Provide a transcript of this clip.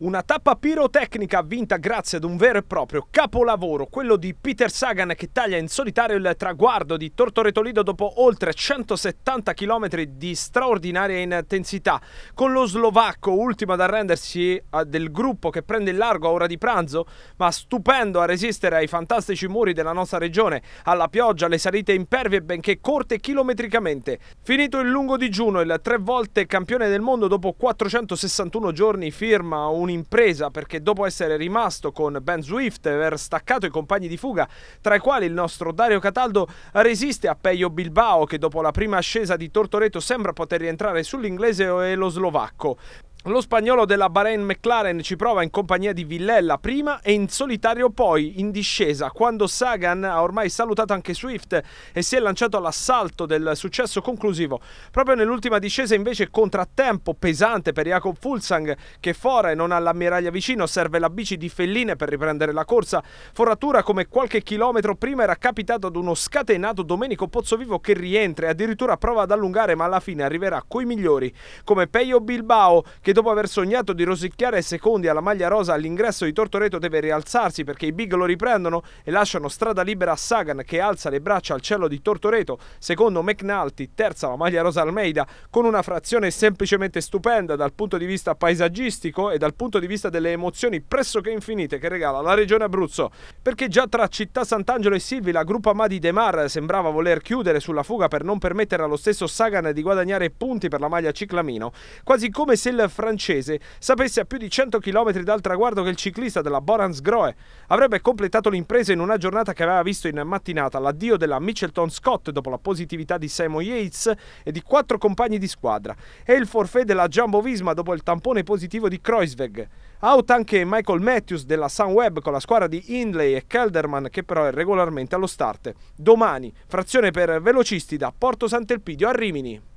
Una tappa pirotecnica vinta grazie ad un vero e proprio capolavoro, quello di Peter Sagan che taglia in solitario il traguardo di Tortore Toledo dopo oltre 170 km di straordinaria intensità, con lo slovacco ultimo ad arrendersi eh, del gruppo che prende il largo a ora di pranzo, ma stupendo a resistere ai fantastici muri della nostra regione, alla pioggia, alle salite impervie benché corte chilometricamente. Finito il lungo digiuno, il tre volte campione del mondo dopo 461 giorni firma un un'impresa perché dopo essere rimasto con Ben Swift e aver staccato i compagni di fuga, tra i quali il nostro Dario Cataldo, resiste a Peio Bilbao che dopo la prima ascesa di Tortoreto sembra poter rientrare sull'inglese e lo slovacco. Lo spagnolo della Bahrain McLaren ci prova in compagnia di Villella prima e in solitario poi in discesa quando Sagan ha ormai salutato anche Swift e si è lanciato all'assalto del successo conclusivo. Proprio nell'ultima discesa invece contrattempo pesante per Jacob Fulsang che fora e non ha l'ammiraglia vicino, serve la bici di Felline per riprendere la corsa. Foratura come qualche chilometro prima era capitato ad uno scatenato Domenico Pozzovivo che rientra e addirittura prova ad allungare ma alla fine arriverà coi migliori come Peio Bilbao che dopo aver sognato di rosicchiare secondi alla maglia rosa all'ingresso di Tortoreto deve rialzarsi perché i big lo riprendono e lasciano strada libera a Sagan che alza le braccia al cielo di Tortoreto, secondo McNulty, terza la maglia rosa Almeida, con una frazione semplicemente stupenda dal punto di vista paesaggistico e dal punto di vista delle emozioni pressoché infinite che regala la regione Abruzzo, perché già tra Città Sant'Angelo e Silvi la gruppa Madi De Mar sembrava voler chiudere sulla fuga per non permettere allo stesso Sagan di guadagnare punti per la maglia Ciclamino, quasi come se il francese sapesse a più di 100 km dal traguardo che il ciclista della Borans Groe avrebbe completato l'impresa in una giornata che aveva visto in mattinata l'addio della Mitchelton Scott dopo la positività di Simon Yates e di quattro compagni di squadra e il forfait della Jumbo Visma dopo il tampone positivo di Kreuzweg. Out anche Michael Matthews della Sunweb con la squadra di Hindley e Kelderman che però è regolarmente allo start. Domani, frazione per velocisti da Porto Sant'Elpidio a Rimini.